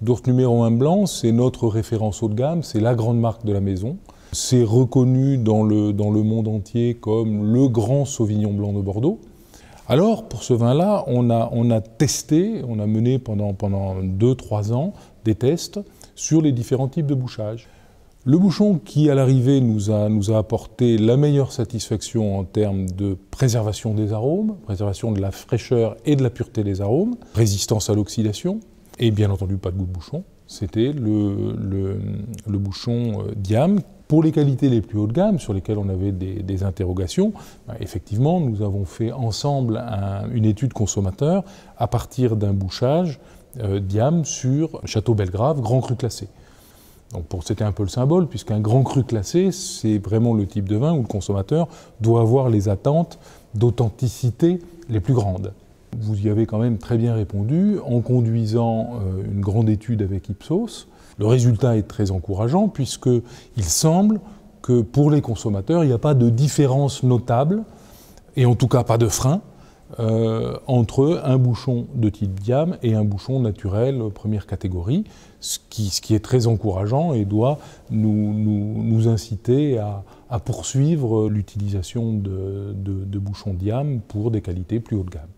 Dort numéro 1 blanc, c'est notre référence haut de gamme, c'est la grande marque de la maison. C'est reconnu dans le, dans le monde entier comme le grand Sauvignon blanc de Bordeaux. Alors, pour ce vin-là, on a, testé, on a mené pendant 2-3 ans des tests sur les différents types de bouchage. Le bouchon qui, à l'arrivée, nous nous a apporté la meilleure satisfaction en termes de préservation des arômes, préservation de la fraîcheur et de la pureté des arômes, résistance à l'oxydation, et bien entendu pas de goût de bouchon. C'était le, le, bouchon euh, Diam. Pour les qualités les plus haut de gamme, sur lesquelles on avait des, interrogations, bah, effectivement, nous avons fait ensemble une étude consommateur à partir d'un bouchage euh, Diam sur Château Belgrave, grand cru classé. Donc c'était un peu le symbole, puisqu'un grand cru classé, c'est vraiment le type de vin où le consommateur doit avoir les attentes d'authenticité les plus grandes. Vous y avez quand même très bien répondu en conduisant euh, une grande étude avec Ipsos. Le résultat est très encourageant puisqu'il semble que pour les consommateurs, il n'y a pas de différence notable, et en tout cas pas de frein, euh, entre un bouchon de type diam et un bouchon naturel première catégorie, ce qui, est très encourageant et doit nous, inciter à, poursuivre l'utilisation de, de bouchons diam pour des qualités plus haut de gamme.